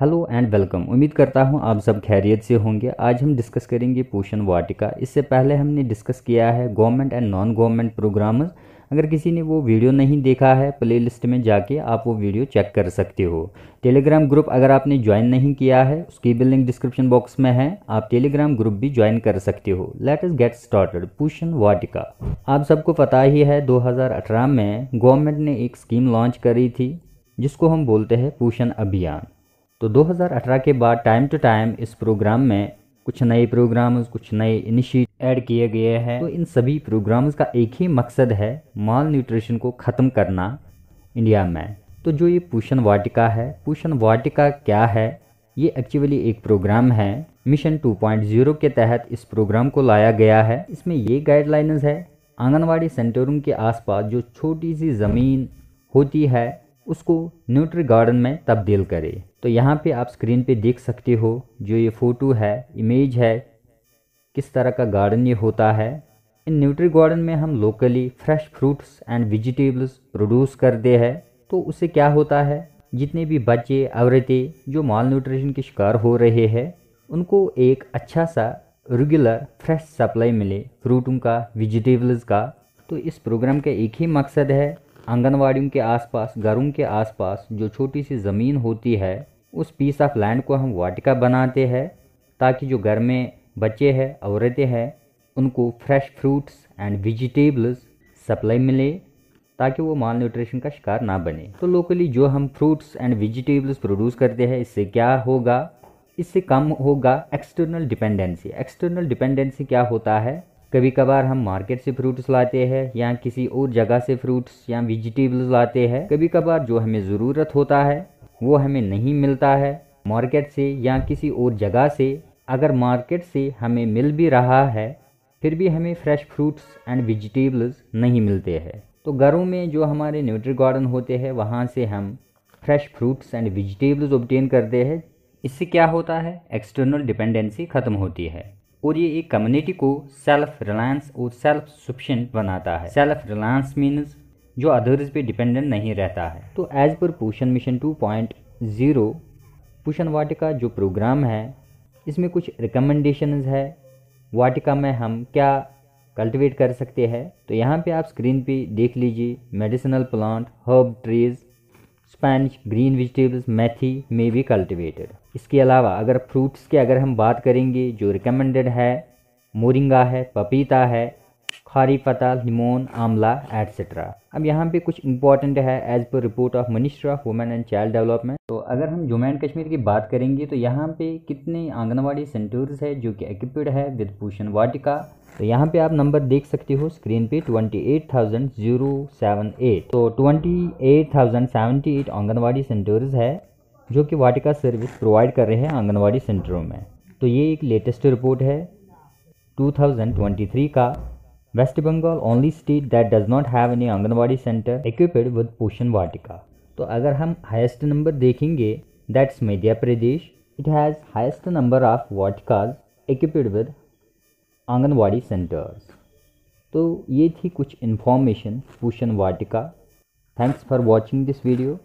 hello and welcome उम्मीद करता हूँ आप सब खैरियत से होंगे आज हम डिस्कस करेंगे पोषण वाटिका इससे पहले हमने डिस्कस किया है government and non government programs अगर किसी ने वो वीडियो नहीं देखा है प्लेलिस्ट में जाके आप वो वीडियो चेक कर सकते हो टेलीग्राम ग्रुप अगर आपने ज्वाइन नहीं किया है उसकी भी लिंक डिस्क्रिप्शन बॉक्स में है आप टेलीग्राम ग्रुप भी ज्वाइन कर सकते हो let us get started Poshan Vatika आप सबको पता ही है 2018 में गवर्नमेंट ने एक स्कीम लॉन्च करी थी जिसको हम बोलते हैं पोषण अभियान तो 2018 के बाद टाइम टू टाइम इस प्रोग्राम में कुछ नए प्रोग्राम्स कुछ नए इनिशिएट ऐड किए गए हैं तो इन सभी प्रोग्राम्स का एक ही मकसद है माल न्यूट्रिशन को ख़त्म करना इंडिया में तो जो ये पोषण वाटिका है पोषण वाटिका क्या है ये एक्चुअली एक प्रोग्राम है मिशन 2.0 के तहत इस प्रोग्राम को लाया गया है इसमें ये गाइडलाइंस है आंगनवाड़ी सेंटरों के आसपास जो छोटी सी ज़मीन होती है उसको न्यूट्री गार्डन में तब्दील करें तो यहाँ पे आप स्क्रीन पे देख सकते हो जो ये फ़ोटो है इमेज है किस तरह का गार्डन ये होता है इन न्यूट्री गार्डन में हम locally fresh fruits and vegetables produce करते हैं तो उससे क्या होता है जितने भी बच्चे औरतें जो माल न्यूट्रिशन के शिकार हो रहे हैं उनको एक अच्छा सा रेगुलर फ्रेश सप्लाई मिले फ्रूटों का वेजिटेबल्स का तो इस प्रोग्राम का एक ही मकसद है आंगनवाड़ियों के आसपास घरों के आसपास जो छोटी सी ज़मीन होती है उस पीस ऑफ लैंड को हम वाटिका बनाते हैं ताकि जो घर में बच्चे हैं औरतें हैं उनको fresh fruits and vegetables supply मिले ताकि वो माल न्यूट्रिशन का शिकार ना बने तो लोकली जो हम फ्रूट्स एंड वेजिटेबल्स प्रोड्यूस करते हैं इससे क्या होगा इससे कम होगा एक्सटर्नल डिपेंडेंसी एक्सटर्नल डिपेंडेंसी क्या होता है कभी कभार हम मार्केट से फ्रूट्स लाते हैं या किसी और जगह से फ्रूट्स या वेजिटेबल्स लाते हैं कभी कभार जो हमें ज़रूरत होता है वो हमें नहीं मिलता है मार्केट से या किसी और जगह से अगर मार्केट से हमें मिल भी रहा है फिर भी हमें फ्रेश फ्रूट्स एंड वेजिटेबल्स नहीं मिलते हैं तो घरों में जो हमारे न्यूट्री गार्डन होते हैं वहाँ से हम fresh fruits and vegetables obtain करते हैं इससे क्या होता है एक्सटर्नल डिपेंडेंसी ख़त्म होती है और ये एक कम्युनिटी को सेल्फ रिलायंस और सेल्फ सफिशेंट बनाता है सेल्फ रिलायंस मीन्स जो अदर्स पे डिपेंडेंट नहीं रहता है तो एज़ पर पोषण मिशन 2.0 पोषण वाटिका जो प्रोग्राम है इसमें कुछ रिकमेंडेशन है वाटिका में हम क्या कल्टिवेट कर सकते हैं तो यहाँ पे आप स्क्रीन पे देख लीजिए medicinal plant herb trees spinach green vegetables मेथी में भी कल्टिवेटेड इसके अलावा अगर फ्रूट्स की अगर हम बात करेंगे जो रिकमेंडेड है मोरिंगा है पपीता है खारी पता लिमोन आमला एट्सेट्रा अब यहाँ पे कुछ इंपॉर्टेंट है एज पर report of of women and child development तो अगर हम जम्मू एंड कश्मीर की बात करेंगे तो यहाँ पे कितने आंगनवाड़ी सेंटर्स है जो कि एक्यूपेड है विद पोषण वाटिका तो यहाँ पे आप नंबर देख सकते हो स्क्रीन पे 28,078 तो 28,078 आंगनवाड़ी सेंटर्स है जो कि वाटिका सर्विस प्रोवाइड कर रहे हैं आंगनवाड़ी सेंटरों में तो ये एक लेटेस्ट रिपोर्ट है 2023 का West Bengal only state that does not have any anganwadi centre equipped with Poshan Vatika तो अगर हम हाइस्ट नंबर देखेंगे that's Madhya Pradesh it has highest number of vatikas equipped with anganwadi centres तो ये थी कुछ information Poshan Vatika thanks for watching this video